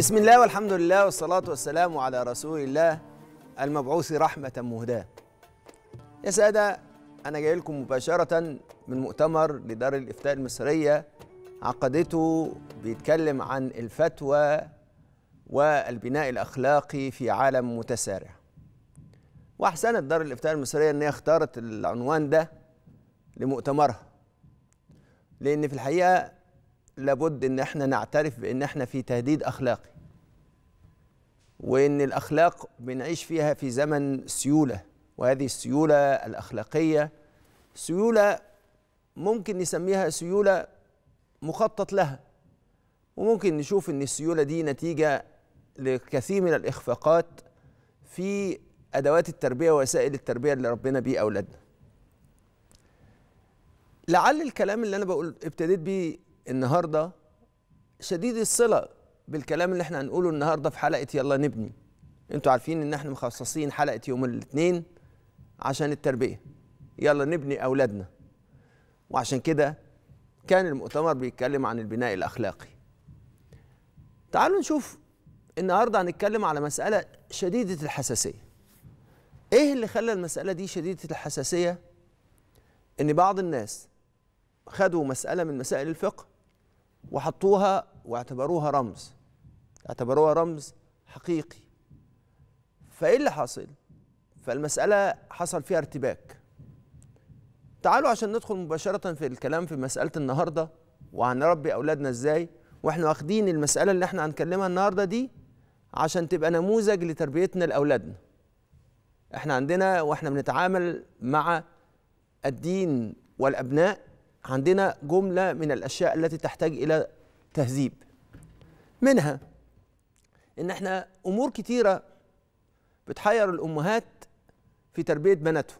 بسم الله والحمد لله والصلاة والسلام على رسول الله المبعوث رحمة مهداة يا سادة أنا جاي لكم مباشرة من مؤتمر لدار الإفتاء المصرية عقدته بيتكلم عن الفتوى والبناء الأخلاقي في عالم متسارع وأحسنت دار الإفتاء المصرية أنها اختارت العنوان ده لمؤتمرها لأن في الحقيقة لابد ان احنا نعترف بان احنا في تهديد اخلاقي وان الاخلاق بنعيش فيها في زمن سيوله وهذه السيوله الاخلاقيه سيوله ممكن نسميها سيوله مخطط لها وممكن نشوف ان السيوله دي نتيجه لكثير من الاخفاقات في ادوات التربيه ووسائل التربيه اللي ربنا بيه اولادنا لعل الكلام اللي انا بقول ابتديت بيه النهارده شديد الصله بالكلام اللي احنا هنقوله النهارده في حلقه يلا نبني انتوا عارفين ان احنا مخصصين حلقه يوم الاثنين عشان التربيه يلا نبني اولادنا وعشان كده كان المؤتمر بيتكلم عن البناء الاخلاقي تعالوا نشوف النهارده هنتكلم على مساله شديده الحساسيه ايه اللي خلى المساله دي شديده الحساسيه ان بعض الناس خدوا مساله من مسائل الفقه وحطوها واعتبروها رمز اعتبروها رمز حقيقي فايه اللي حصل فالمساله حصل فيها ارتباك تعالوا عشان ندخل مباشره في الكلام في مساله النهارده وهنربي اولادنا ازاي واحنا واخدين المساله اللي احنا هنكلمها النهارده دي عشان تبقى نموذج لتربيتنا لاولادنا احنا عندنا واحنا بنتعامل مع الدين والابناء عندنا جمله من الاشياء التي تحتاج الى تهذيب منها ان احنا امور كتيره بتحير الامهات في تربيه بناتهم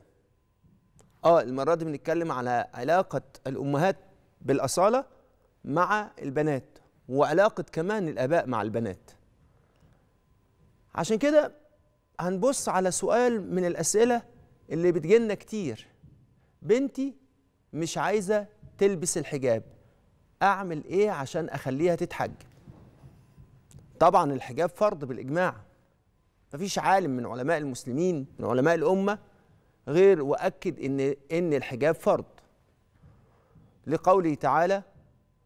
اه المره دي بنتكلم على علاقه الامهات بالاصاله مع البنات وعلاقه كمان الاباء مع البنات عشان كده هنبص على سؤال من الاسئله اللي بتجيلنا كتير بنتي مش عايزه تلبس الحجاب اعمل ايه عشان اخليها تتحجب طبعا الحجاب فرض بالاجماع مفيش عالم من علماء المسلمين من علماء الامه غير واكد ان ان الحجاب فرض لقوله تعالى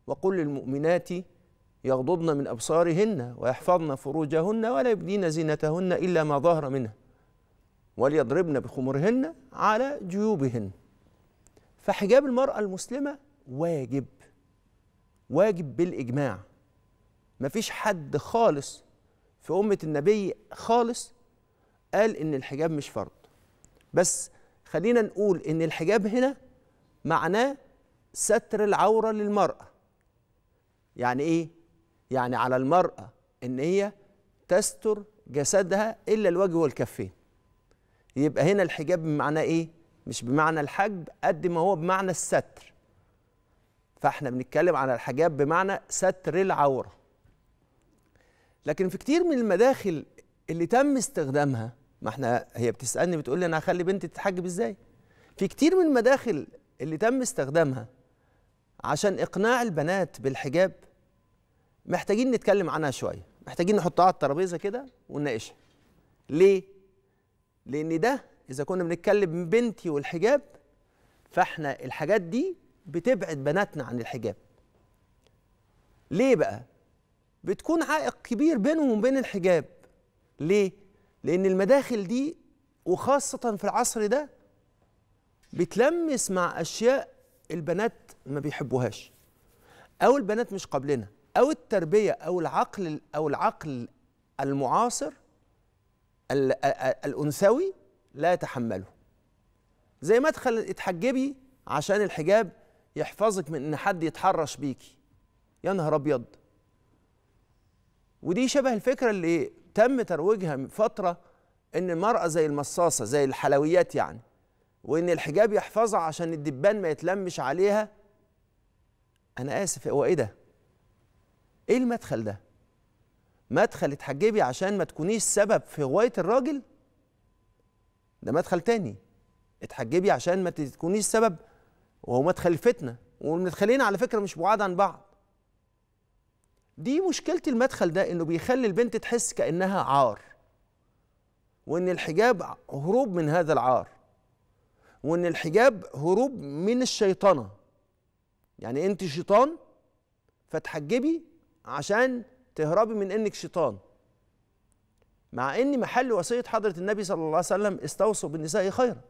وقل للمؤمنات يغضضن من ابصارهن ويحفظن فروجهن ولا يبدين زينتهن الا ما ظهر منها وليضربن بخمرهن على جيوبهن فحجاب المراه المسلمه واجب واجب بالاجماع مفيش حد خالص في أمة النبي خالص قال إن الحجاب مش فرض بس خلينا نقول إن الحجاب هنا معناه ستر العورة للمرأة يعني إيه؟ يعني على المرأة إن هي تستر جسدها إلا الوجه والكفين يبقى هنا الحجاب بمعنى إيه؟ مش بمعنى الحجب قد ما هو بمعنى الستر فاحنا بنتكلم على الحجاب بمعنى ستر العوره لكن في كتير من المداخل اللي تم استخدامها ما احنا هي بتسالني بتقول لي انا هخلي بنتي تتحجب ازاي في كتير من المداخل اللي تم استخدامها عشان اقناع البنات بالحجاب محتاجين نتكلم عنها شويه محتاجين نحطها على الترابيزه كده ونناقشها ليه لان ده اذا كنا بنتكلم بنتي والحجاب فاحنا الحاجات دي بتبعد بناتنا عن الحجاب ليه بقى بتكون عائق كبير بينهم وبين الحجاب ليه؟ لأن المداخل دي وخاصة في العصر ده بتلمس مع أشياء البنات ما بيحبوهاش أو البنات مش قابلنا أو التربية أو العقل أو العقل المعاصر الأنثوي لا يتحمله زي مدخل اتحجبي عشان الحجاب يحفظك من ان حد يتحرش بيكي يا نهار ابيض ودي شبه الفكره اللي تم ترويجها من فتره ان المراه زي المصاصه زي الحلويات يعني وان الحجاب يحفظها عشان الدبان ما يتلمش عليها انا اسف هو ايه ده ايه المدخل ده مدخل اتحجبي عشان ما تكونيش سبب في غوايه الراجل ده مدخل تاني اتحجبي عشان ما تكونيش سبب وهو مدخل الفتنه والمدخلين على فكره مش بعاد عن بعض دي مشكلة المدخل ده إنه بيخلي البنت تحس كأنها عار وإن الحجاب هروب من هذا العار وإن الحجاب هروب من الشيطنة يعني أنت شيطان فتحجبي عشان تهربي من إنك شيطان مع إن محل وصية حضرة النبي صلى الله عليه وسلم استوصوا بالنساء خيرا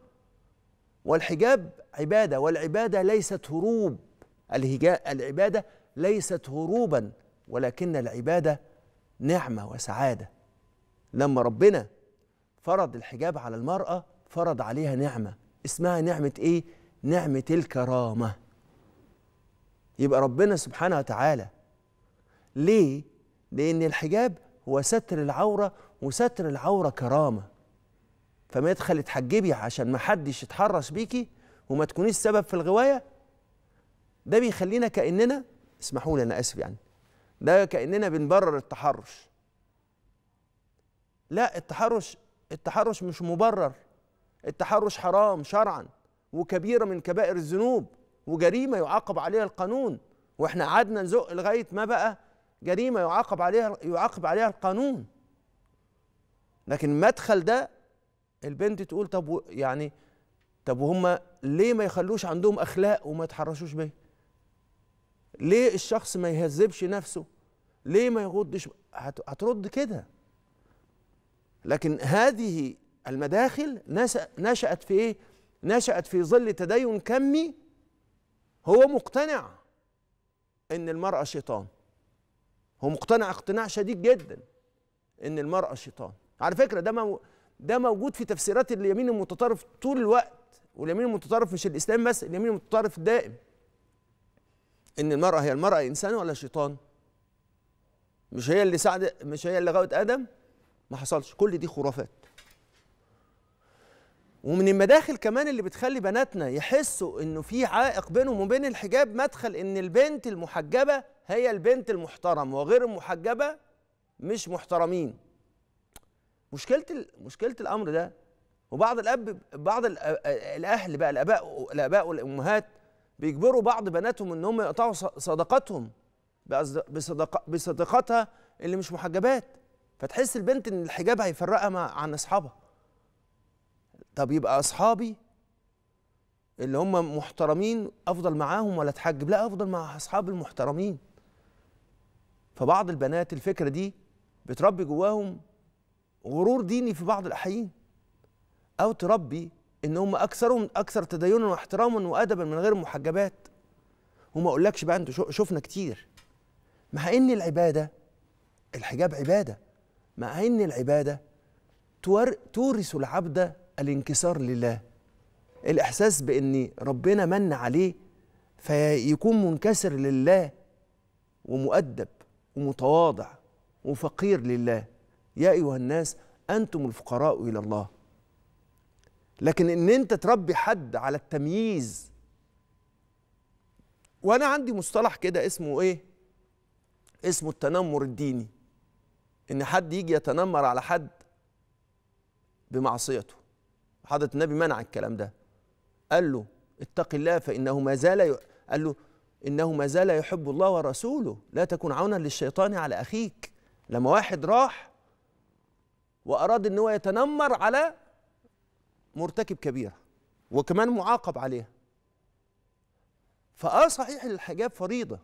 والحجاب عبادة والعبادة ليست هروب العبادة ليست هروبا ولكن العباده نعمه وسعاده لما ربنا فرض الحجاب على المراه فرض عليها نعمه اسمها نعمه ايه نعمه الكرامه يبقى ربنا سبحانه وتعالى ليه لان الحجاب هو ستر العوره وستر العوره كرامه فما يدخل تحجبي عشان ما حدش يتحرش بيكي وما تكونيش سبب في الغوايه ده بيخلينا كاننا اسمحوا لي انا اسف يعني ده كاننا بنبرر التحرش لا التحرش التحرش مش مبرر التحرش حرام شرعا وكبيره من كبائر الذنوب وجريمه يعاقب عليها القانون واحنا قعدنا نزق لغايه ما بقى جريمه يعاقب عليها يعاقب عليها القانون لكن مدخل ده البنت تقول طب يعني طب وهم ليه ما يخلوش عندهم اخلاق وما يتحرشوش بيها ليه الشخص ما يهذبش نفسه ليه ما يردش هترد كده لكن هذه المداخل نشأت في ايه نشأت في ظل تدين كمي هو مقتنع ان المرأة شيطان هو مقتنع اقتناع شديد جدا ان المرأة شيطان على فكرة ده ده موجود في تفسيرات اليمين المتطرف طول الوقت واليمين المتطرف مش الاسلام بس اليمين المتطرف دائم ان المرأة هي المرأة انسان ولا شيطان مش هي اللي سعد مش هي اللي غوت ادم ما حصلش كل دي خرافات ومن المداخل كمان اللي بتخلي بناتنا يحسوا انه في عائق بينهم وبين الحجاب مدخل ان البنت المحجبه هي البنت المحترم وغير المحجبه مش محترمين مشكله مشكله الامر ده وبعض الاب بعض الاهل بقى الاباء الاباء والامهات بيجبروا بعض بناتهم ان هم يقطعوا صداقاتهم بصدق بصداقتها اللي مش محجبات فتحس البنت ان الحجاب هيفرقها مع عن اصحابها طب يبقى اصحابي اللي هم محترمين افضل معاهم ولا اتحجب لا افضل مع اصحاب المحترمين فبعض البنات الفكره دي بتربي جواهم غرور ديني في بعض الاحيان او تربي ان هم اكثرهم اكثر تدينا واحتراما وادبا من غير المحجبات وما اقولكش بقى انتوا شفنا كتير مع ان العباده الحجاب عباده مع ان العباده تورث العبد الانكسار لله الاحساس بان ربنا من عليه فيكون منكسر لله ومؤدب ومتواضع وفقير لله يا ايها الناس انتم الفقراء الى الله لكن ان انت تربي حد على التمييز وانا عندي مصطلح كده اسمه ايه اسمه التنمر الديني ان حد يجي يتنمر على حد بمعصيته حضرة النبي منع الكلام ده قال له اتق الله فإنه ما زال ي... قال له إنه ما زال يحب الله ورسوله لا تكن عونا للشيطان على أخيك لما واحد راح وأراد إن هو يتنمر على مرتكب كبيرة وكمان معاقب عليها فآه صحيح الحجاب فريضة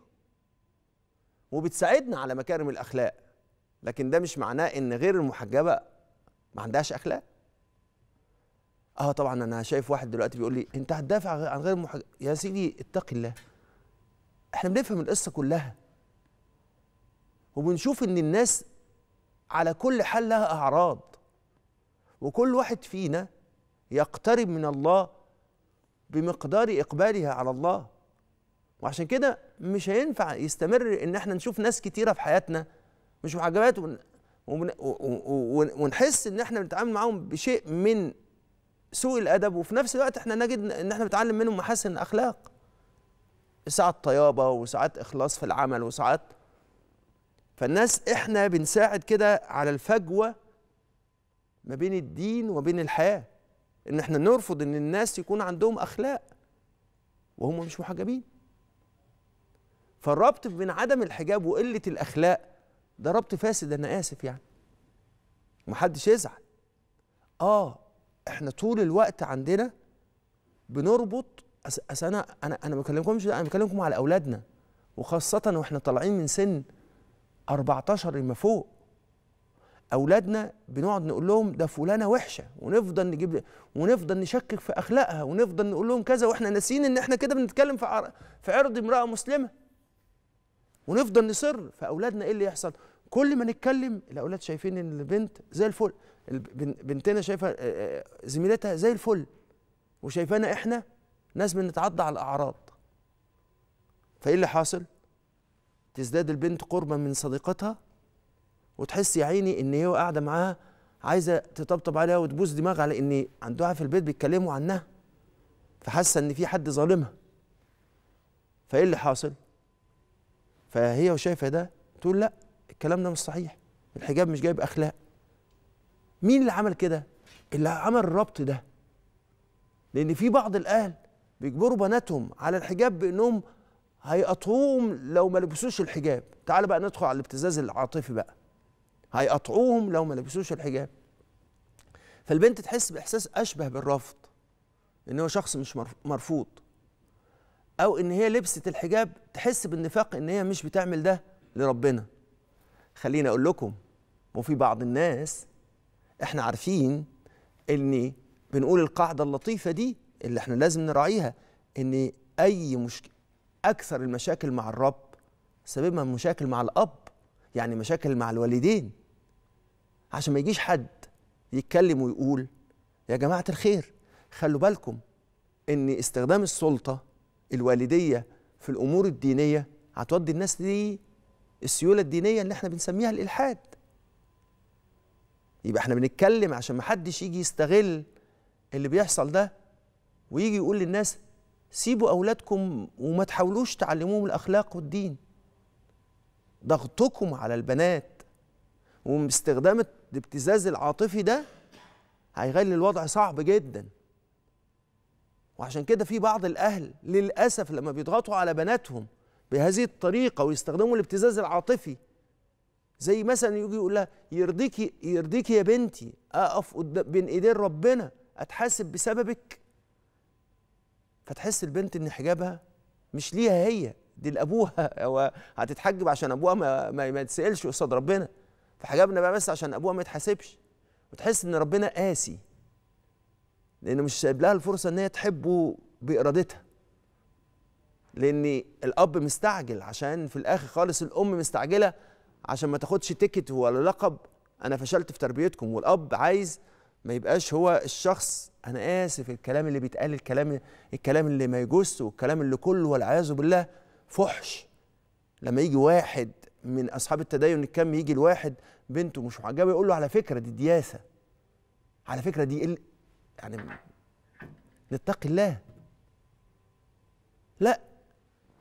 وبتساعدنا على مكارم الاخلاق لكن ده مش معناه ان غير المحجبه ما عندهاش اخلاق اه طبعا انا شايف واحد دلوقتي بيقول لي انت هتدافع عن غير المحجبه يا سيدي اتقي الله احنا بنفهم القصه كلها وبنشوف ان الناس على كل حال لها اعراض وكل واحد فينا يقترب من الله بمقدار اقبالها على الله وعشان كده مش هينفع يستمر ان احنا نشوف ناس كتيره في حياتنا مش معجبات ون... ون... ونحس ان احنا بنتعامل معاهم بشيء من سوء الادب وفي نفس الوقت احنا نجد ان احنا بنتعلم منهم محاسن الاخلاق ساعات طيابه وساعات اخلاص في العمل وساعات فالناس احنا بنساعد كده على الفجوه ما بين الدين وبين الحياه ان احنا نرفض ان الناس يكون عندهم اخلاق وهم مش محجبين فالربط بين عدم الحجاب وقله الاخلاق ده ربط فاسد انا اسف يعني ومحدش يزعل اه احنا طول الوقت عندنا بنربط أس انا انا انا ما بكلمكمش انا بكلمكم على اولادنا وخاصه واحنا طالعين من سن 14 ما فوق اولادنا بنقعد نقول لهم ده فلانه وحشه ونفضل نجيب ونفضل نشكك في اخلاقها ونفضل نقول لهم كذا واحنا ناسيين ان احنا كده بنتكلم في في عرض امراه مسلمه ونفضل نصر فاولادنا ايه اللي يحصل كل ما نتكلم الاولاد شايفين ان البنت زي الفل بنتنا شايفه زميلتها زي الفل وشايفانا احنا ناس بنتعدى على الاعراض فايه اللي حاصل تزداد البنت قربا من صديقتها وتحس يا عيني ان هي قاعده معاها عايزه تطبطب عليها وتبوس دماغها على ان عندها في البيت بيتكلموا عنها فحاسه ان في حد ظالمها فايه اللي حاصل فهي وشايفه ده تقول لا الكلام ده مش صحيح الحجاب مش جايب اخلاق مين اللي عمل كده اللي عمل الربط ده لان في بعض الاهل بيجبروا بناتهم على الحجاب بانهم هيقطعوهم لو ما لبسوش الحجاب تعال بقى ندخل على الابتزاز العاطفي بقى هيقطعوهم لو ما لبسوش الحجاب فالبنت تحس باحساس اشبه بالرفض ان هو شخص مش مرفوض او ان هي لبست الحجاب تحس بالنفاق ان هي مش بتعمل ده لربنا خليني اقول لكم وفي بعض الناس احنا عارفين ان بنقول القاعده اللطيفه دي اللي احنا لازم نراعيها ان اي مشكله اكثر المشاكل مع الرب سببها مشاكل مع الاب يعني مشاكل مع الوالدين عشان ما يجيش حد يتكلم ويقول يا جماعه الخير خلوا بالكم ان استخدام السلطه الوالديه في الامور الدينيه هتودي الناس دي السيوله الدينيه اللي احنا بنسميها الالحاد يبقى احنا بنتكلم عشان ما حدش يجي يستغل اللي بيحصل ده ويجي يقول للناس سيبوا اولادكم وما تحاولوش تعلموهم الاخلاق والدين ضغطكم على البنات وباستخدام الابتزاز العاطفي ده هيخلي الوضع صعب جدا وعشان كده في بعض الاهل للاسف لما بيضغطوا على بناتهم بهذه الطريقه ويستخدموا الابتزاز العاطفي زي مثلا يجي يقول لها يرضيكي يرضيكي يا بنتي اقف قدام بين ايدين ربنا اتحاسب بسببك فتحس البنت ان حجابها مش ليها هي دي لابوها هو هتتحجب عشان ابوها ما ما, ما يتسالش قصاد ربنا فحجابنا بقى بس عشان ابوها ما يتحاسبش وتحس ان ربنا قاسي لانه مش سايب لها الفرصه ان هي تحبه بارادتها لان الاب مستعجل عشان في الاخر خالص الام مستعجله عشان ما تاخدش تيكت ولا لقب انا فشلت في تربيتكم والاب عايز ما يبقاش هو الشخص انا اسف الكلام اللي بيتقال الكلام الكلام اللي ما يجوز والكلام اللي كله والعياذ بالله فحش لما يجي واحد من اصحاب التدين الكم يجي الواحد بنته مش معجبه يقول له على فكره دي دياسه على فكره دي يعني نتقي الله لا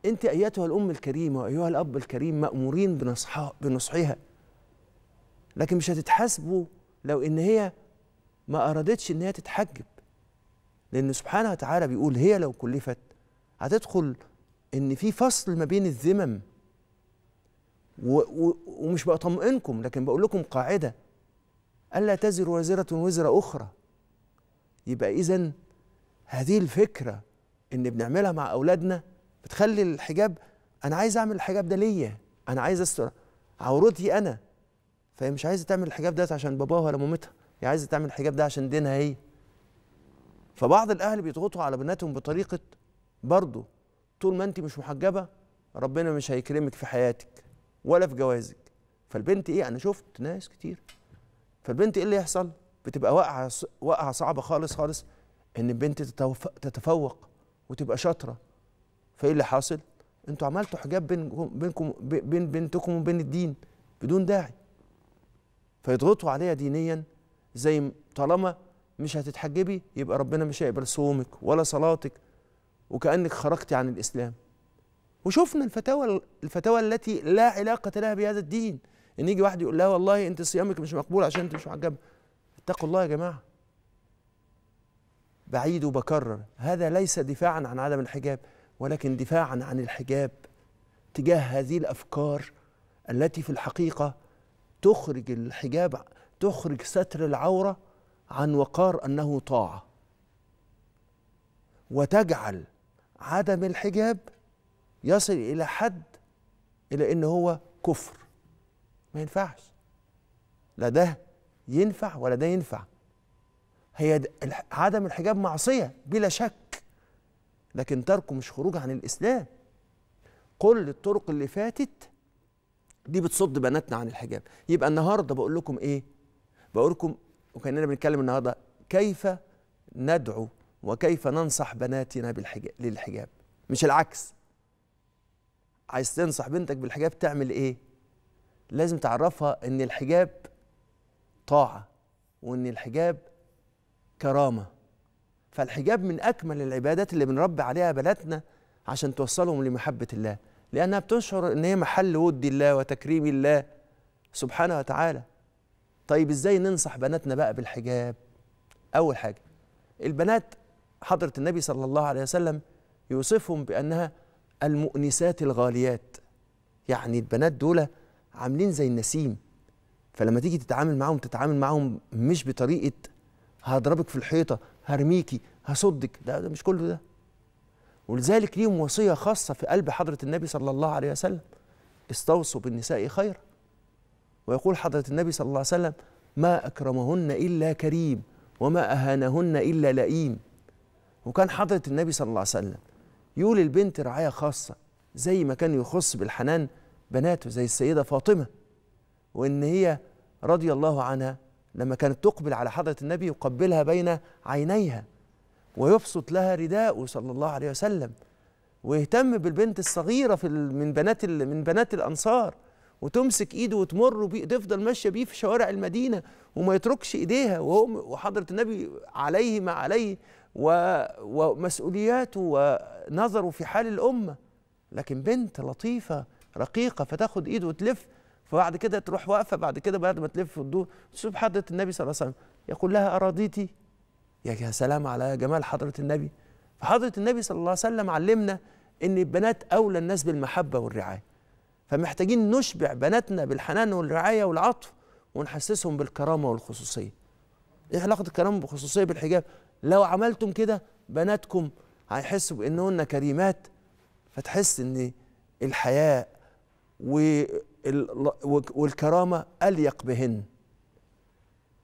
انت ايتها الام الكريمه وايها الاب الكريم مامورين بنصحها بنصحها لكن مش هتتحاسبوا لو ان هي ما ارادتش ان هي تتحجب لان سبحانه وتعالى بيقول هي لو كلفت هتدخل ان في فصل ما بين الذمم ومش بطمئنكم لكن بقول لكم قاعده الا تزر وازره وزر اخرى يبقى إذا هذه الفكرة إن بنعملها مع أولادنا بتخلي الحجاب أنا عايز أعمل الحجاب ده ليا أنا عايز أستر عورتي أنا فهي مش عايزة تعمل الحجاب ده عشان باباها ولا مامتها هي عايزة تعمل الحجاب ده عشان دينها هي فبعض الأهل بيضغطوا على بناتهم بطريقة برضه طول ما أنت مش محجبة ربنا مش هيكرمك في حياتك ولا في جوازك فالبنت إيه أنا شفت ناس كتير فالبنت إيه اللي يحصل بتبقى واقعه واقعه صعبه خالص خالص ان البنت تتفوق وتبقى شاطره فايه اللي حاصل انتوا عملتوا حجاب بينكم بينكم بين بنتكم وبين الدين بدون داعي فيضغطوا عليها دينيا زي طالما مش هتتحجبي يبقى ربنا مش هيقبل صومك ولا صلاتك وكانك خرجتي عن الاسلام وشفنا الفتاوى الفتاوى التي لا علاقه لها بهذا الدين ان يجي واحد يقول لها والله انت صيامك مش مقبول عشان انت مش محجبه اتقوا الله يا جماعه بعيد وبكرر هذا ليس دفاعا عن عدم الحجاب ولكن دفاعا عن الحجاب تجاه هذه الافكار التي في الحقيقه تخرج الحجاب تخرج ستر العوره عن وقار انه طاعه وتجعل عدم الحجاب يصل الى حد الى ان هو كفر ما ينفعش لا ده ينفع ولا ده ينفع هي عدم الحجاب معصية بلا شك لكن تركه مش خروج عن الإسلام كل الطرق اللي فاتت دي بتصد بناتنا عن الحجاب يبقى النهاردة بقول لكم إيه بقول لكم وكأننا بنتكلم النهاردة كيف ندعو وكيف ننصح بناتنا بالحجاب للحجاب مش العكس عايز تنصح بنتك بالحجاب تعمل ايه لازم تعرفها ان الحجاب طاعه وان الحجاب كرامه فالحجاب من اكمل العبادات اللي بنربي عليها بناتنا عشان توصلهم لمحبه الله لانها بتشعر ان هي محل ود الله وتكريم الله سبحانه وتعالى طيب ازاي ننصح بناتنا بقى بالحجاب اول حاجه البنات حضره النبي صلى الله عليه وسلم يوصفهم بانها المؤنسات الغاليات يعني البنات دول عاملين زي النسيم فلما تيجي تتعامل معاهم تتعامل معاهم مش بطريقه هضربك في الحيطه هرميكي هصدك ده, ده مش كله ده ولذلك ليهم وصيه خاصه في قلب حضره النبي صلى الله عليه وسلم استوصوا بالنساء خيرا ويقول حضره النبي صلى الله عليه وسلم ما اكرمهن الا كريم وما اهانهن الا لئيم وكان حضره النبي صلى الله عليه وسلم يولي البنت رعايه خاصه زي ما كان يخص بالحنان بناته زي السيده فاطمه وإن هي رضي الله عنها لما كانت تقبل على حضرة النبي يقبلها بين عينيها ويبسط لها رداءه صلى الله عليه وسلم ويهتم بالبنت الصغيرة في من بنات من بنات الأنصار وتمسك ايده وتمر بيه تفضل ماشيه بيه في شوارع المدينه وما يتركش ايديها وهو وحضره النبي عليه ما عليه ومسؤولياته ونظره في حال الامه لكن بنت لطيفه رقيقه فتاخد ايده وتلف فبعد كده تروح واقفه بعد كده بعد ما تلف وتدور تشوف حضره النبي صلى الله عليه وسلم يقول لها اراضيتي يا سلام على جمال حضره النبي فحضره النبي صلى الله عليه وسلم علمنا ان البنات اولى الناس بالمحبه والرعايه فمحتاجين نشبع بناتنا بالحنان والرعايه والعطف ونحسسهم بالكرامه والخصوصيه ايه علاقه الكرامه والخصوصيه بالحجاب لو عملتم كده بناتكم هيحسوا بانهن كريمات فتحس ان الحياء والكرامه اليق بهن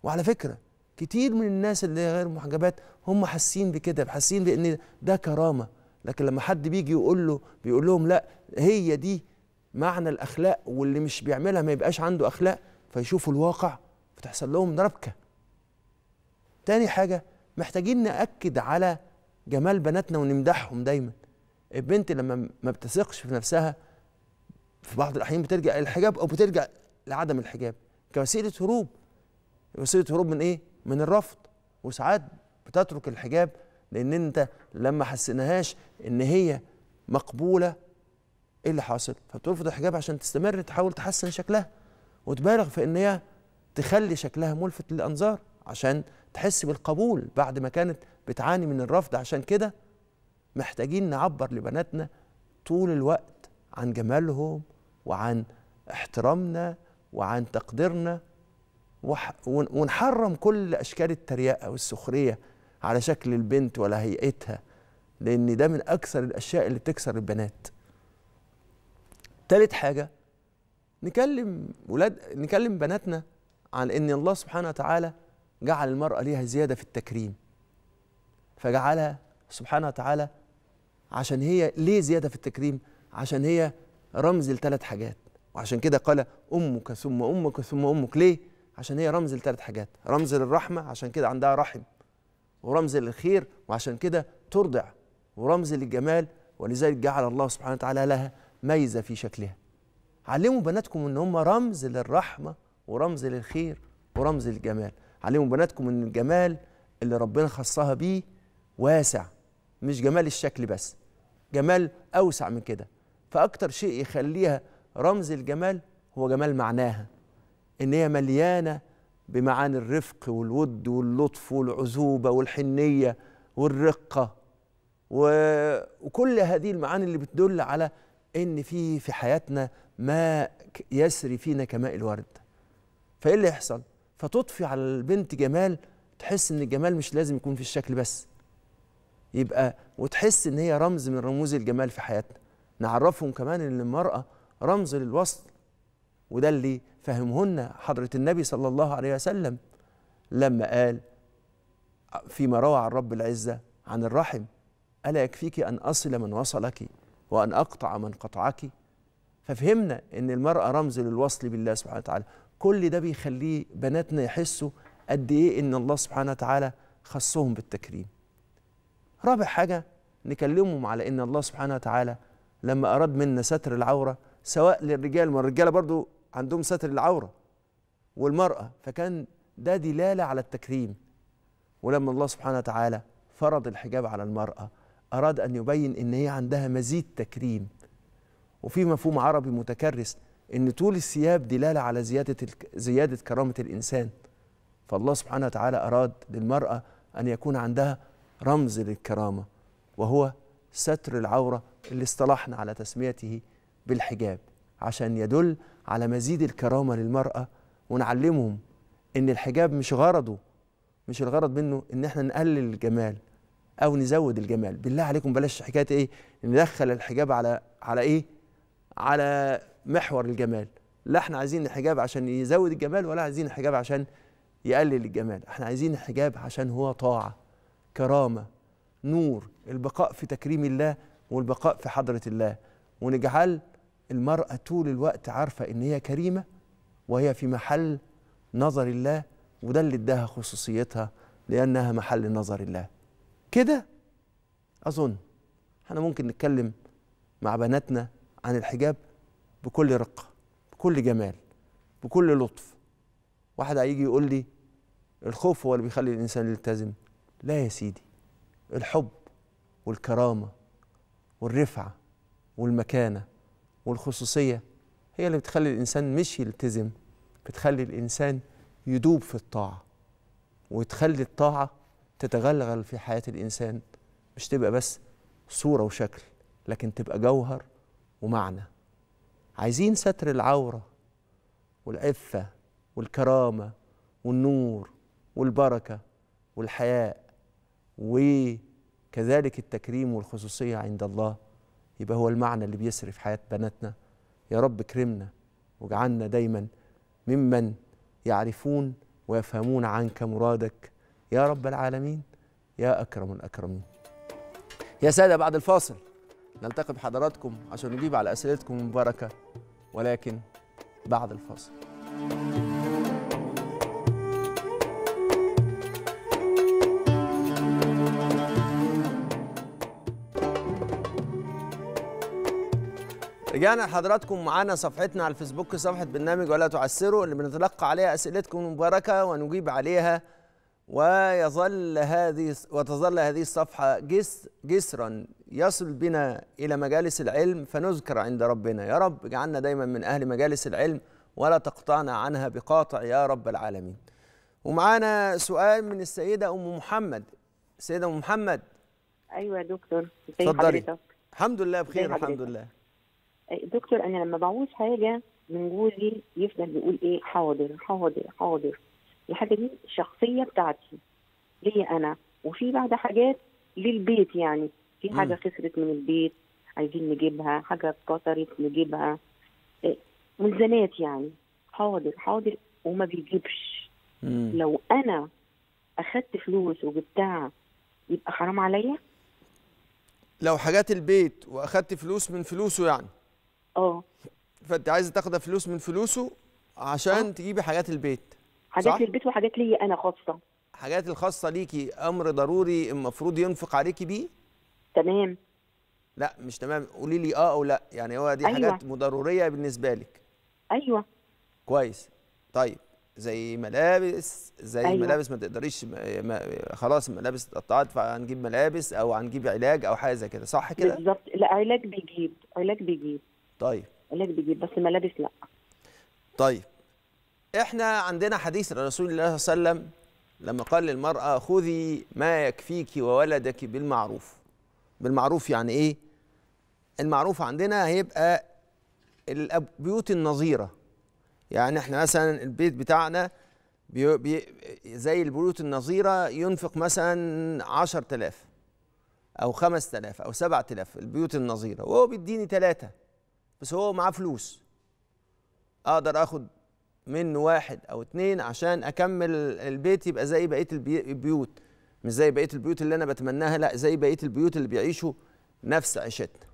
وعلى فكره كتير من الناس اللي غير محجبات هم حاسين بكده حاسين بان ده كرامه لكن لما حد بيجي يقول له بيقول لهم لا هي دي معنى الاخلاق واللي مش بيعملها ما يبقاش عنده اخلاق فيشوفوا الواقع فتحصل لهم ربكه تاني حاجه محتاجين ناكد على جمال بناتنا ونمدحهم دايما البنت لما ما بتثقش في نفسها في بعض الأحيان بترجع إلى الحجاب أو بترجع لعدم الحجاب كوسيلة هروب وسيلة هروب من إيه؟ من الرفض وساعات بتترك الحجاب لأن أنت لما حسيناهاش إن هي مقبولة إيه اللي حاصل؟ فبترفض الحجاب عشان تستمر تحاول تحسن شكلها وتبالغ في إن هي تخلي شكلها ملفت للأنظار عشان تحس بالقبول بعد ما كانت بتعاني من الرفض عشان كده محتاجين نعبر لبناتنا طول الوقت عن جمالهم وعن احترامنا وعن تقديرنا ونحرم كل اشكال التريقه والسخريه على شكل البنت ولا هيئتها لان ده من اكثر الاشياء اللي بتكسر البنات تالت حاجه نكلم ولاد نكلم بناتنا عن ان الله سبحانه وتعالى جعل المراه ليها زياده في التكريم فجعلها سبحانه وتعالى عشان هي ليه زياده في التكريم عشان هي رمز لثلاث حاجات وعشان كده قال امك ثم امك ثم امك ليه عشان هي رمز لثلاث حاجات رمز للرحمه عشان كده عندها رحم ورمز للخير وعشان كده ترضع ورمز للجمال ولذلك جعل الله سبحانه وتعالى لها ميزه في شكلها علموا بناتكم ان هم رمز للرحمه ورمز للخير ورمز للجمال علموا بناتكم ان الجمال اللي ربنا خصها بيه واسع مش جمال الشكل بس جمال اوسع من كده فأكتر شيء يخليها رمز الجمال هو جمال معناها إن هي مليانة بمعاني الرفق والود واللطف والعزوبة والحنية والرقة و... وكل هذه المعاني اللي بتدل على إن في في حياتنا ما يسري فينا كماء الورد فإيه اللي يحصل؟ فتطفي على البنت جمال تحس إن الجمال مش لازم يكون في الشكل بس يبقى وتحس إن هي رمز من رموز الجمال في حياتنا نعرفهم كمان ان المراه رمز للوصل وده اللي فهمهن حضره النبي صلى الله عليه وسلم لما قال فيما روى عن رب العزه عن الرحم الا يكفيك ان اصل من وصلك وان اقطع من قطعك ففهمنا ان المراه رمز للوصل بالله سبحانه وتعالى كل ده بيخليه بناتنا يحسوا قد ايه ان الله سبحانه وتعالى خصهم بالتكريم رابع حاجه نكلمهم على ان الله سبحانه وتعالى لما أراد منا ستر العورة سواء للرجال ما الرجالة برضو عندهم ستر العورة والمرأة فكان ده دلالة على التكريم ولما الله سبحانه وتعالى فرض الحجاب على المرأة أراد أن يبين إن هي عندها مزيد تكريم وفي مفهوم عربي متكرس إن طول الثياب دلالة على زيادة زيادة كرامة الإنسان فالله سبحانه وتعالى أراد للمرأة أن يكون عندها رمز للكرامة وهو ستر العورة اللي اصطلحنا على تسميته بالحجاب عشان يدل على مزيد الكرامة للمرأة ونعلمهم إن الحجاب مش غرضه مش الغرض منه إن إحنا نقلل الجمال أو نزود الجمال بالله عليكم بلاش حكاية إيه ندخل الحجاب على على إيه على محور الجمال لا احنا عايزين الحجاب عشان يزود الجمال ولا عايزين الحجاب عشان يقلل الجمال احنا عايزين الحجاب عشان هو طاعة كرامة نور البقاء في تكريم الله والبقاء في حضرة الله ونجعل المرأة طول الوقت عارفة إن هي كريمة وهي في محل نظر الله وده اللي اداها خصوصيتها لأنها محل نظر الله كده أظن احنا ممكن نتكلم مع بناتنا عن الحجاب بكل رقة بكل جمال بكل لطف واحد هيجي يقول لي الخوف هو اللي بيخلي الإنسان يلتزم لا يا سيدي الحب والكرامة والرفعة والمكانة والخصوصية هي اللي بتخلي الإنسان مش يلتزم بتخلي الإنسان يدوب في الطاعة وتخلي الطاعة تتغلغل في حياة الإنسان مش تبقى بس صورة وشكل لكن تبقى جوهر ومعنى عايزين ستر العورة والعفة والكرامة والنور والبركة والحياء و كذلك التكريم والخصوصية عند الله يبقى هو المعنى اللي بيسري في حياة بناتنا يا رب كرمنا واجعلنا دايما ممن يعرفون ويفهمون عنك مرادك يا رب العالمين يا أكرم الأكرمين يا سادة بعد الفاصل نلتقي بحضراتكم عشان نجيب على أسئلتكم المباركة ولكن بعد الفاصل رجعنا لحضراتكم معانا صفحتنا على الفيسبوك صفحة برنامج ولا تعسروا اللي بنتلقى عليها أسئلتكم المباركة ونجيب عليها ويظل هذه وتظل هذه الصفحة جس جسرا يصل بنا إلى مجالس العلم فنذكر عند ربنا يا رب اجعلنا دايما من أهل مجالس العلم ولا تقطعنا عنها بقاطع يا رب العالمين ومعانا سؤال من السيدة أم محمد السيدة أم محمد أيوة يا دكتور اتفضلي الحمد لله بخير الحمد لله دكتور انا لما بعوز حاجه من جوزي يفضل يقول ايه حاضر حاضر حاضر الحاجه دي شخصيه بتاعتي ليا انا وفي بعد حاجات للبيت يعني في حاجه خسرت من البيت عايزين نجيبها حاجه اتكسرت نجيبها إيه، ملزمات يعني حاضر حاضر وما بيجيبش مم. لو انا اخدت فلوس وجبتها يبقى حرام عليا لو حاجات البيت واخدت فلوس من فلوسه يعني اه فانت عايزه تاخد فلوس من فلوسه عشان أوه. تجيبي حاجات البيت حاجات للبيت وحاجات لي انا خاصه حاجات الخاصه ليكي امر ضروري المفروض ينفق عليكي بيه تمام لا مش تمام قولي لي اه او لا يعني هو دي أيوة. حاجات مضروريه بالنسبه لك ايوه كويس طيب زي ملابس زي أيوة. ملابس ما تقدريش ما خلاص ملابس اتقطعت فهنجيب ملابس او هنجيب علاج او حاجه زي كده صح كده بالظبط لا علاج بيجيب علاج بيجيب طيب قالك بيجيب بس ملابس لا طيب احنا عندنا حديث رسول الله صلى الله عليه وسلم لما قال للمرأة خذي ما يكفيك وولدك بالمعروف بالمعروف يعني ايه المعروف عندنا هيبقى البيوت النظيرة يعني احنا مثلا البيت بتاعنا بي بي زي البيوت النظيرة ينفق مثلا عشر تلاف أو خمس تلاف أو سبع تلاف البيوت النظيرة وهو بيديني ثلاثة بس هو معاه فلوس اقدر اخد منه واحد او اتنين عشان اكمل البيت يبقى زي بقيه البيوت مش زي بقيه البيوت اللي انا بتمناها لا زي بقيه البيوت اللي بيعيشوا نفس عيشتنا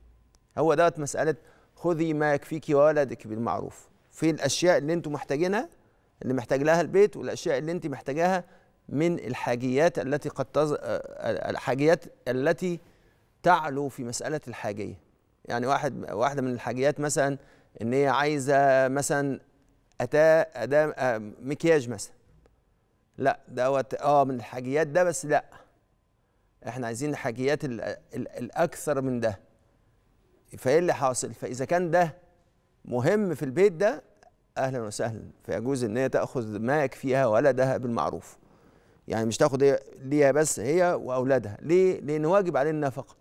هو دوت مساله خذي ما يكفيك وولدك بالمعروف في الاشياء اللي انتم محتاجينها اللي محتاج لها البيت والاشياء اللي انت محتاجاها من الحاجيات التي قد تز... آه، آه، الحاجيات التي تعلو في مساله الحاجيه يعني واحد واحده من الحاجيات مثلا ان هي عايزه مثلا اتا اداه آه، مكياج مثلا لا دوت اه من الحاجيات ده بس لا احنا عايزين الحاجيات الاكثر من ده فايه اللي حاصل فاذا كان ده مهم في البيت ده اهلا وسهلا فيجوز ان هي تاخذ ما يكفيها ولدها بالمعروف يعني مش تاخد ليها بس هي واولادها ليه لان واجب عليه النفقه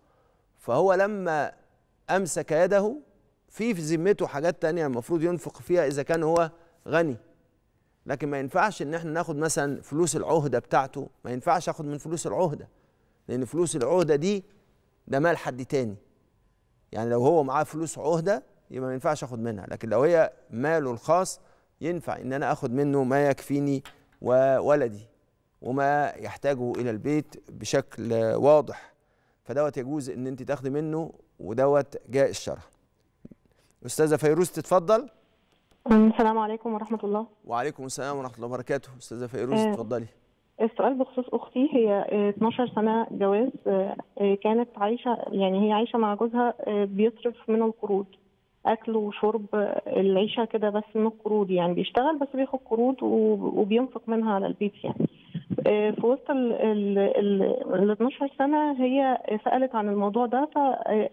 فهو لما أمسك يده في في ذمته حاجات تانية المفروض ينفق فيها إذا كان هو غني لكن ما ينفعش إن إحنا ناخد مثلا فلوس العهدة بتاعته ما ينفعش آخد من فلوس العهدة لأن فلوس العهدة دي ده مال حد تاني يعني لو هو معاه فلوس عهدة يبقى ما ينفعش آخد منها لكن لو هي ماله الخاص ينفع إن أنا آخد منه ما يكفيني وولدي وما يحتاجه إلى البيت بشكل واضح فدوت يجوز ان انت تاخدي منه ودوت جاء الشرح استاذه فيروز تتفضل أمم، السلام عليكم ورحمه الله وعليكم السلام ورحمه الله وبركاته استاذه فيروز اتفضلي أه السؤال بخصوص اختي هي 12 آه، سنه جواز آه، آه، كانت عايشه يعني هي عايشه مع جوزها بيصرف من القروض اكل وشرب العيشه كده بس من القروض يعني بيشتغل بس بياخد قروض وبينفق منها على البيت يعني آه، في وسط ال 12 سنه هي سالت عن الموضوع ده فاختها آه،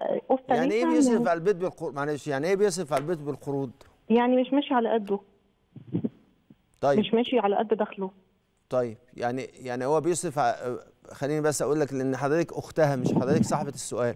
آه، يعني ايه بيصرف على البيت بالقروض معلش يعني ايه بيصرف على البيت بالقروض؟ يعني مش ماشي على قده طيب مش ماشي على قد دخله طيب يعني يعني هو بيصرف خليني بس اقول لك لان حضرتك اختها مش حضرتك صاحبه السؤال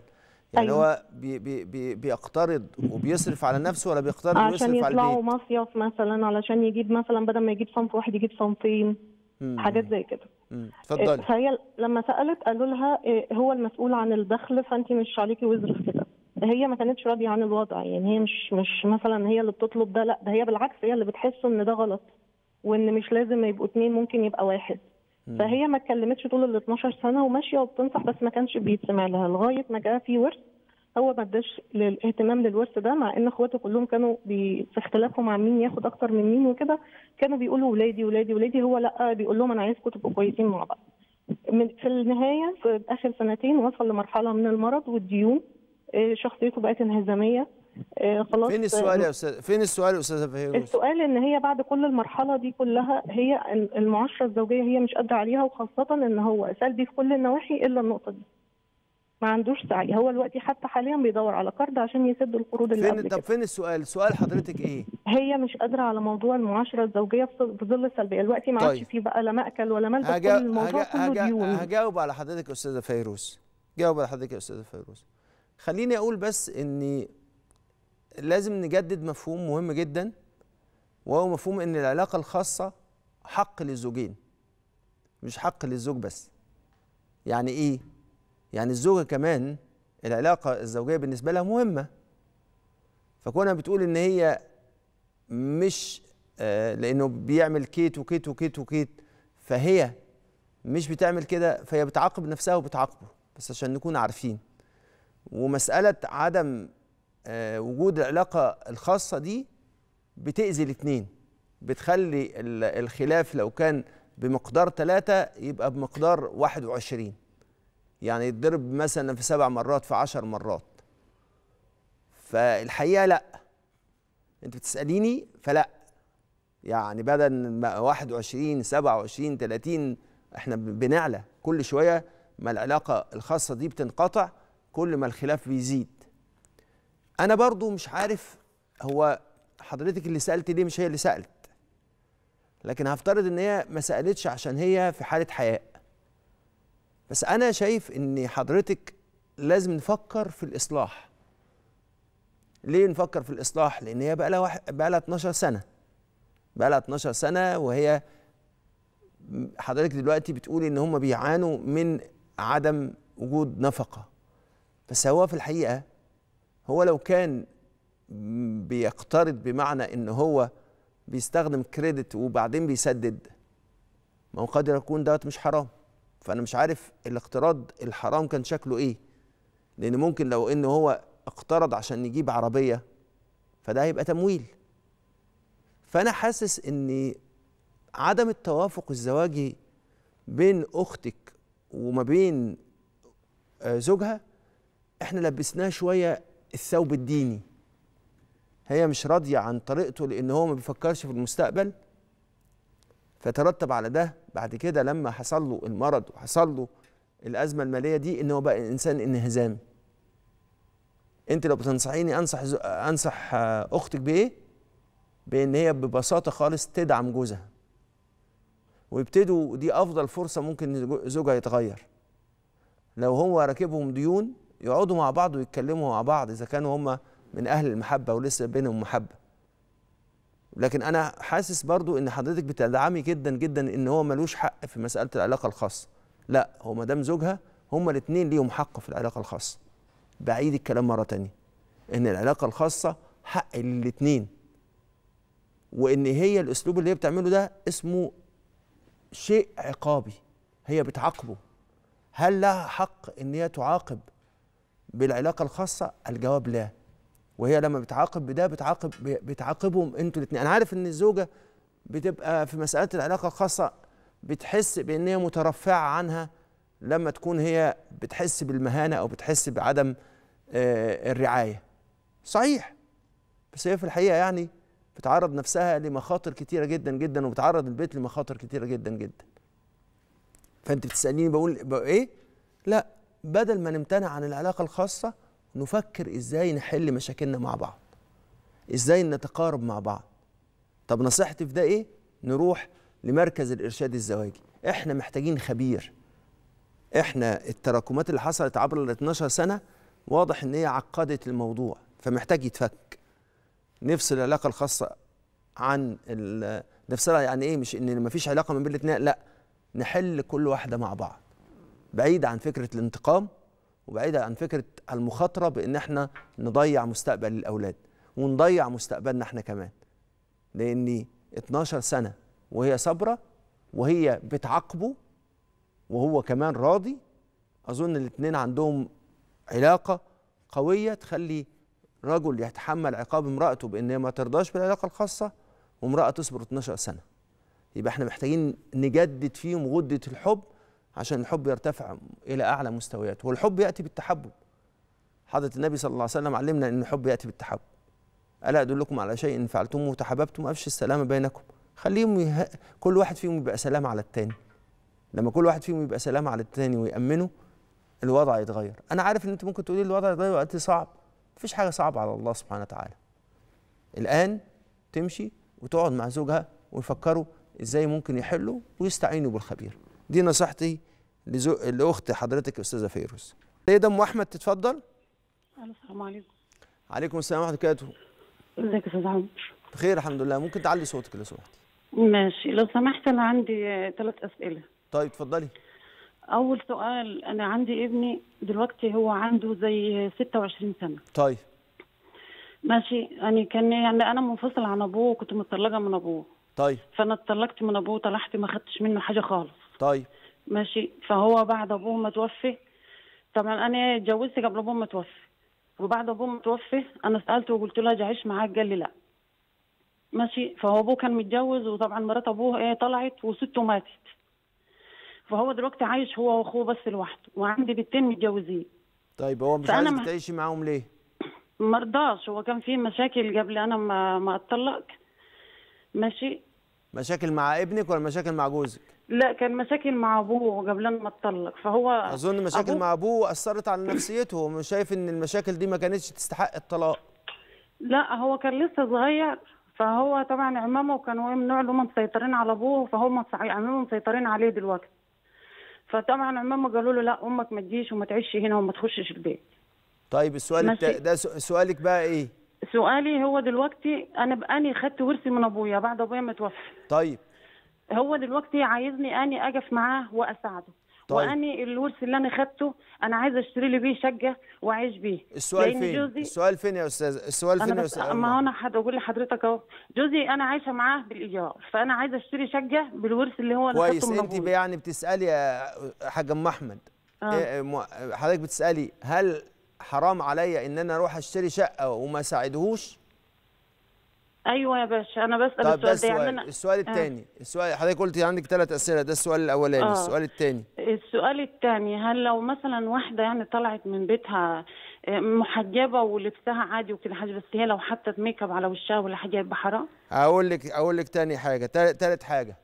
يعني أيوة. هو بي بي بي بيقترض وبيصرف على نفسه ولا بيقترض ويصرف على البيت؟ عشان يطلعوا مصيف مثلا علشان يجيب مثلا بدل ما يجيب صنف واحد يجيب صنفين حاجات زي كده آه، اتفضلي فهي لما سالت قالوا لها آه، هو المسؤول عن الدخل فانت مش عليكي وزر في كده هي ما كانتش راضيه عن الوضع يعني هي مش مش مثلا هي اللي بتطلب ده لا ده هي بالعكس هي اللي بتحس ان ده غلط وان مش لازم يبقوا اثنين ممكن يبقى واحد فهي ما اتكلمتش طول ال 12 سنه وماشيه وبتنصح بس ما كانش بيتسمع لها لغايه ما جاء في ورث هو ما اداش الاهتمام للورث ده مع ان اخواته كلهم كانوا بي... في اختلافهم عن مين ياخد اكتر من مين وكده كانوا بيقولوا ولادي ولادي ولادي هو لا بيقول لهم انا عايزكم تبقوا كويسين مع بعض من في النهايه في اخر سنتين وصل لمرحله من المرض والديون آه، شخصيته بقت انهزاميه آه، خلاص فين آه، السؤال يا استاذ فين السؤال يا استاذه فهيم السؤال ان هي بعد كل المرحله دي كلها هي المعاشره الزوجيه هي مش قادره عليها وخاصه ان هو سلبي في كل النواحي الا النقطه دي ما عندوش سعي هو الوقت حتى حاليا بيدور على قرض عشان يسد القروض اللي فين طب فين السؤال السؤال حضرتك ايه هي مش قادره على موضوع المعاشره الزوجيه في ظل السلبيه الوقت ما عادش طيب. في بقى لا مأكل ولا ملبس هجا... كل الموضوع هجا... كله هجا... ديون هجاوب على حضرتك يا استاذه فيروز جاوب على حضرتك يا استاذه فيروز خليني اقول بس ان لازم نجدد مفهوم مهم جدا وهو مفهوم ان العلاقه الخاصه حق للزوجين مش حق للزوج بس يعني ايه يعني الزوجه كمان العلاقه الزوجيه بالنسبه لها مهمه فكونها بتقول ان هي مش آه، لانه بيعمل كيت وكيت وكيت وكيت فهي مش بتعمل كده فهي بتعاقب نفسها وبتعاقبه بس عشان نكون عارفين ومساله عدم آه، وجود العلاقه الخاصه دي بتاذي الاثنين بتخلي الخلاف لو كان بمقدار ثلاثة يبقى بمقدار واحد وعشرين يعني يتضرب مثلا في سبع مرات في عشر مرات فالحقيقه لا انت بتساليني فلا يعني بدل ما 21 27 30 احنا بنعلى كل شويه ما العلاقه الخاصه دي بتنقطع كل ما الخلاف بيزيد انا برضو مش عارف هو حضرتك اللي سالت ليه مش هي اللي سالت لكن هفترض ان هي ما سالتش عشان هي في حاله حياه بس انا شايف ان حضرتك لازم نفكر في الاصلاح ليه نفكر في الاصلاح لان هي بقى لها بقى لها 12 سنه بقى لها 12 سنه وهي حضرتك دلوقتي بتقول ان هم بيعانوا من عدم وجود نفقه بس هو في الحقيقه هو لو كان بيقترض بمعنى ان هو بيستخدم كريدت وبعدين بيسدد ما هو قادر يكون دوت مش حرام فانا مش عارف الاقتراض الحرام كان شكله ايه لان ممكن لو ان هو اقترض عشان نجيب عربيه فده هيبقى تمويل فانا حاسس ان عدم التوافق الزواجي بين اختك وما بين آه، زوجها احنا لبسناها شويه الثوب الديني هي مش راضيه عن طريقته لان هو ما بيفكرش في المستقبل فترتب على ده بعد كده لما حصل له المرض وحصل له الازمه الماليه دي ان هو بقى انسان انهزامي انت لو بتنصحيني انصح انصح اختك بايه بان هي ببساطه خالص تدعم جوزها ويبتدوا دي افضل فرصه ممكن زوجها يتغير لو هو راكبهم ديون يقعدوا مع بعض ويتكلموا مع بعض اذا كانوا هم من اهل المحبه ولسه بينهم محبه لكن انا حاسس برضو ان حضرتك بتدعمي جدا جدا ان هو ملوش حق في مساله العلاقه الخاصه لا هو ما دام زوجها هما الاثنين ليهم حق في العلاقه الخاصه بعيد الكلام مره تانية ان العلاقه الخاصه حق للاثنين وان هي الاسلوب اللي هي بتعمله ده اسمه شيء عقابي هي بتعاقبه هل لها حق ان هي تعاقب بالعلاقه الخاصه الجواب لا وهي لما بتعاقب بده بتعاقب بتعاقبهم انتوا الاثنين انا عارف ان الزوجه بتبقى في مساله العلاقه الخاصه بتحس بان هي مترفعه عنها لما تكون هي بتحس بالمهانه او بتحس بعدم آه، الرعايه صحيح بس هي في الحقيقه يعني بتعرض نفسها لمخاطر كتيره جدا جدا وبتعرض البيت لمخاطر كتيره جدا جدا فانت بتساليني بقول ايه لا بدل ما نمتنع عن العلاقه الخاصه نفكر ازاي نحل مشاكلنا مع بعض ازاي نتقارب مع بعض طب نصيحتي في ده ايه نروح لمركز الارشاد الزواجي احنا محتاجين خبير احنا التراكمات اللي حصلت عبر ال 12 سنه واضح ان هي عقدت الموضوع فمحتاج يتفك نفصل العلاقه الخاصه عن نفصلها يعني ايه مش ان ما فيش علاقه ما بين الاثنين لا نحل كل واحده مع بعض بعيد عن فكره الانتقام وبعيدة عن فكرة المخاطرة بإن احنا نضيع مستقبل الأولاد ونضيع مستقبلنا احنا كمان لأن 12 سنة وهي صبرة وهي بتعاقبه وهو كمان راضي أظن الاثنين عندهم علاقة قوية تخلي رجل يتحمل عقاب امرأته بإن ما ترضاش بالعلاقة الخاصة وامرأة تصبر 12 سنة يبقى احنا محتاجين نجدد فيهم غدة الحب عشان الحب يرتفع إلى أعلى مستوياته والحب يأتي بالتحبب حضرة النبي صلى الله عليه وسلم علمنا أن الحب يأتي بالتحبب ألا أدلكم على شيء إن فعلتموه وتحببتم أفشي السلام بينكم خليهم يه... كل واحد فيهم يبقى سلام على التاني لما كل واحد فيهم يبقى سلام على التاني ويأمنه الوضع يتغير أنا عارف أن أنت ممكن تقولي الوضع يتغير وقت صعب مفيش حاجة صعبة على الله سبحانه وتعالى الآن تمشي وتقعد مع زوجها ويفكروا إزاي ممكن يحلوا ويستعينوا بالخبير دي نصيحتي لزو... لاخت حضرتك استاذه فيروز سيده ام احمد تتفضل السلام عليكم عليكم السلام ورحمه الله وبركاته ازيك يا استاذ عمر بخير الحمد لله ممكن تعلي صوتك لو سمحتي ماشي لو سمحت انا عندي ثلاث اسئله طيب اتفضلي اول سؤال انا عندي ابني دلوقتي هو عنده زي 26 سنه طيب ماشي يعني كان يعني انا منفصل عن ابوه وكنت متطلقه من ابوه طيب فانا اتطلقت من ابوه طلعت ما خدتش منه حاجه خالص طيب ماشي فهو بعد ابوه ما توفي طبعا انا اتجوزت قبل ابوه ما توفي وبعد ابوه ما توفي انا سالته وقلت له اجي اعيش معاك قال لي لا ماشي فهو ابوه كان متجوز وطبعا مرات ابوه ايه طلعت وسته ماتت فهو دلوقتي عايش هو واخوه بس لوحده وعندي بنتين متجوزين طيب هو مش عايز تعيشي معاهم ليه؟ مرضاش هو كان في مشاكل قبل انا ما ما اتطلق ماشي مشاكل مع ابنك ولا مشاكل مع جوزك؟ لا كان مشاكل مع ابوه قبل ما اتطلق فهو اظن مشاكل أبوه مع ابوه اثرت على نفسيته ومش شايف ان المشاكل دي ما كانتش تستحق الطلاق لا هو كان لسه صغير فهو طبعا عمامه كانوا ممنوع اللي هم مسيطرين على ابوه فهم عمامه مسيطرين عليه دلوقتي فطبعا عمامه قالوا له لا امك ما تجيش وما تعيش هنا وما تخشش البيت طيب السؤال ده سؤالك بقى ايه سؤالي هو دلوقتي انا بقاني خدت ورثي من ابويا بعد ابويا ما طيب هو دلوقتي عايزني اني اقف معاه واساعده طيب. واني الورث اللي انا خدته انا عايزه اشتري لي بيه شقه واعيش بيه السؤال فين جوزي السؤال فين يا استاذ السؤال فين يا استاذ ما هو انا اقول لحضرتك اهو جوزي انا عايشه معاه بالايجار فانا عايزه اشتري شقه بالورث اللي هو انا كويس انت يعني بتسالي يا حاجه ام احمد آه. إيه، إيه، حضرتك بتسالي هل حرام عليا ان انا اروح اشتري شقه وما ساعدهوش ايوه يا باشا انا بسال السؤال ده يعني انا السؤال الثاني آه. السؤال حضرتك قلتي عندك ثلاث اسئله ده السؤال الاولاني آه. السؤال الثاني السؤال الثاني هل لو مثلا واحده يعني طلعت من بيتها آه، محجبه ولبسها عادي وكده حاجه بس هي لو حطت ميك اب على وشها ولا حاجه يبقى حرام هقول لك اقول لك ثاني حاجه ثالث حاجه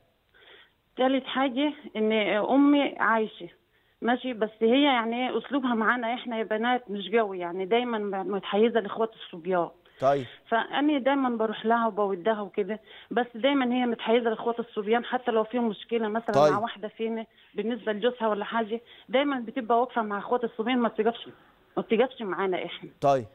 ثالث حاجه ان امي عايشه ماشي بس هي يعني إيه، اسلوبها معانا احنا يا بنات مش قوي يعني دايما متحيزه لاخوات الصبيان طيب فاني دايما بروح لها وبودها وكده بس دايما هي متحيزه لاخوات الصبيان حتى لو في مشكله مثلا طيب. مع واحده فينا بالنسبه لجوزها ولا حاجه دايما بتبقى واقفه مع اخوات الصبيان ما بتقفش ما بتقفش معانا احنا طيب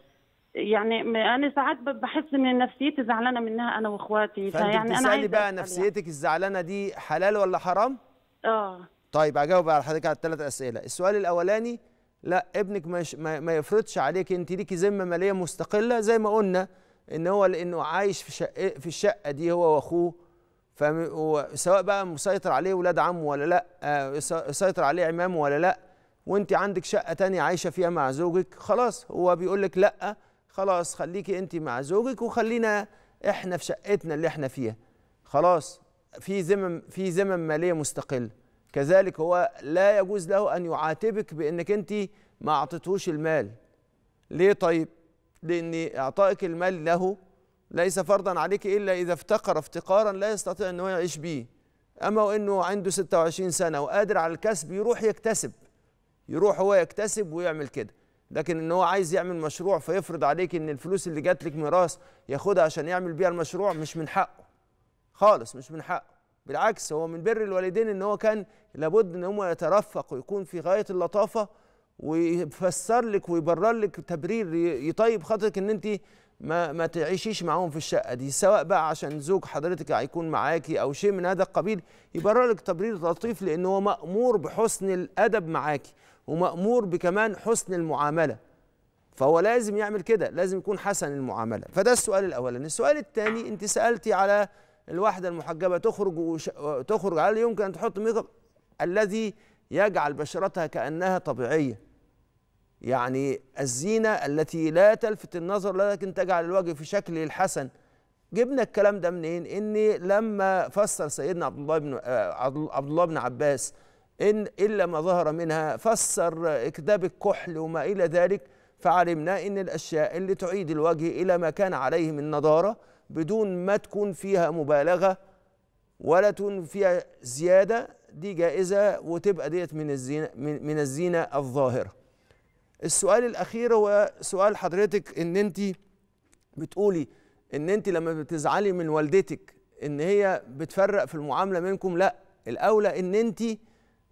يعني انا ساعات بحس ان نفسيتي زعلانه منها انا واخواتي فيعني انا عايزه بقى نفسيتك يعني. الزعلانه دي حلال ولا حرام؟ اه طيب هجاوب على حضرتك على الثلاث اسئله، السؤال الاولاني لا ابنك مش ما, ما يفرضش عليك انت ليكي ذمه ماليه مستقله زي ما قلنا ان هو لانه عايش في شقه في الشقه دي هو واخوه سواء بقى مسيطر عليه ولاد عمه ولا لا مسيطر آه، عليه عمامه ولا لا وانت عندك شقه تانية عايشه فيها مع زوجك خلاص هو بيقول لك لا خلاص خليكي انت مع زوجك وخلينا احنا في شقتنا اللي احنا فيها خلاص في ذمم في ذمم ماليه مستقله كذلك هو لا يجوز له أن يعاتبك بأنك أنت ما أعطيتهوش المال ليه طيب؟ لأن إعطائك المال له ليس فرضا عليك إلا إذا افتقر افتقارا لا يستطيع أن هو يعيش بيه أما وإنه عنده 26 سنة وقادر على الكسب يروح يكتسب يروح هو يكتسب ويعمل كده لكن ان هو عايز يعمل مشروع فيفرض عليك ان الفلوس اللي جات لك ميراث ياخدها عشان يعمل بيها المشروع مش من حقه خالص مش من حقه بالعكس هو من بر الوالدين ان هو كان لابد ان هم يترفق ويكون في غايه اللطافه ويفسر لك ويبرر لك تبرير يطيب خاطرك ان انت ما ما تعيشيش معاهم في الشقه دي سواء بقى عشان زوج حضرتك هيكون معاكي او شيء من هذا القبيل يبرر لك تبرير لطيف لان هو مامور بحسن الادب معاكي ومامور بكمان حسن المعامله فهو لازم يعمل كده لازم يكون حسن المعامله فده السؤال الاولاني السؤال الثاني انت سالتي على الوحده المحجبه تخرج وش... تخرج هل يمكن ان تحط ميك اب الذي يجعل بشرتها كانها طبيعيه يعني الزينه التي لا تلفت النظر لكن تجعل الوجه في شكله الحسن جبنا الكلام ده منين ان لما فسر سيدنا عبد الله بن آه، عبد الله بن عباس ان الا ما ظهر منها فسر اكذاب الكحل وما الى ذلك فعلمنا ان الاشياء اللي تعيد الوجه الى ما كان عليه من نضاره بدون ما تكون فيها مبالغه ولا تكون فيها زياده دي جائزه وتبقى ديت من الزينه من, من الزينه الظاهره. السؤال الاخير هو سؤال حضرتك ان انت بتقولي ان انت لما بتزعلي من والدتك ان هي بتفرق في المعامله منكم لا الاولى ان انت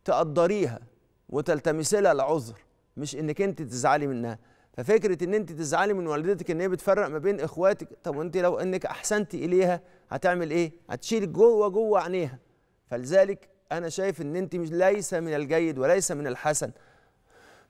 تقدريها وتلتمسي لها العذر مش انك انت تزعلي منها ففكره ان انت تزعلي من والدتك ان هي بتفرق ما بين اخواتك طب وانت لو انك احسنتي اليها هتعمل ايه هتشيل جوه جوه عينيها فلذلك انا شايف ان انت مش ليس من الجيد وليس من الحسن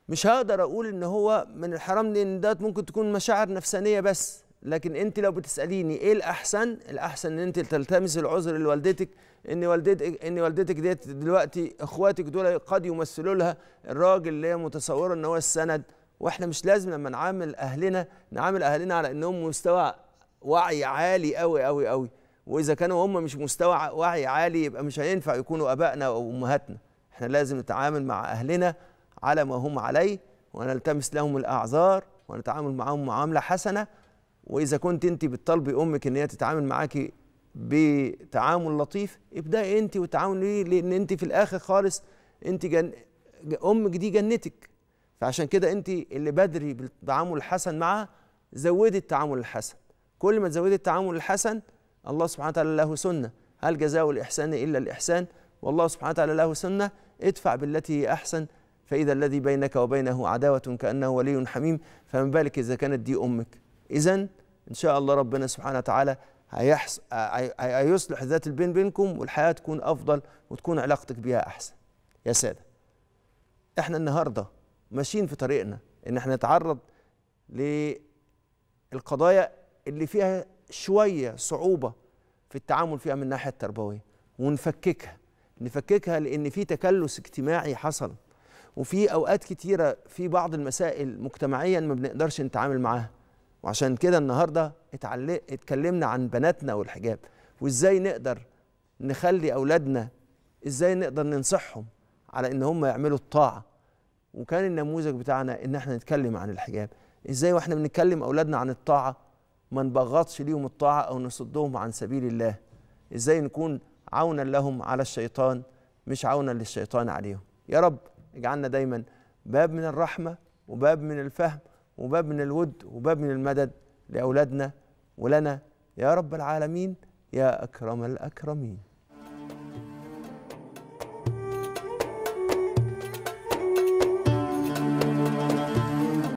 مش هقدر اقول ان هو من الحرام لان ده ممكن تكون مشاعر نفسانيه بس لكن انت لو بتساليني ايه الاحسن الاحسن ان انت تلتمس العذر لوالدتك ان والدتك ان والدتك ديت دلوقتي اخواتك دول قد يمثلوا لها الراجل اللي هي متصوره ان هو السند واحنا مش لازم لما نعامل اهلنا نعامل اهلنا على انهم مستوى وعي عالي قوي قوي قوي واذا كانوا هم مش مستوى وعي عالي يبقى مش هينفع يكونوا ابائنا وامهاتنا احنا لازم نتعامل مع اهلنا على ما هم عليه ونلتمس لهم الاعذار ونتعامل معاهم معامله حسنه واذا كنت انت بتطالبي امك ان هي تتعامل معاكي بتعامل لطيف ابداي انت وتعاملي ليه لان انت في الاخر خالص انت جن... امك دي جنتك فعشان كده انت اللي بدري بالتعامل الحسن معها زودي التعامل الحسن كل ما تزودي التعامل الحسن الله سبحانه وتعالى له سنه هل جزاء الاحسان الا الاحسان والله سبحانه وتعالى له سنه ادفع بالتي هي احسن فاذا الذي بينك وبينه عداوه كانه ولي حميم فمن بالك اذا كانت دي امك اذا ان شاء الله ربنا سبحانه وتعالى هيصلح ذات البين بينكم والحياه تكون افضل وتكون علاقتك بها احسن يا ساده احنا النهارده ماشيين في طريقنا ان احنا نتعرض للقضايا اللي فيها شويه صعوبه في التعامل فيها من الناحيه التربويه ونفككها نفككها لان في تكلس اجتماعي حصل وفي اوقات كتيره في بعض المسائل مجتمعيا ما بنقدرش نتعامل معاها وعشان كده النهارده اتكلمنا عن بناتنا والحجاب وازاي نقدر نخلي اولادنا ازاي نقدر ننصحهم على ان هم يعملوا الطاعه وكان النموذج بتاعنا ان احنا نتكلم عن الحجاب ازاي واحنا بنتكلم اولادنا عن الطاعه ما نبغضش ليهم الطاعه او نصدهم عن سبيل الله ازاي نكون عونا لهم على الشيطان مش عونا للشيطان عليهم يا رب اجعلنا دايما باب من الرحمه وباب من الفهم وباب من الود وباب من المدد لاولادنا ولنا يا رب العالمين يا اكرم الاكرمين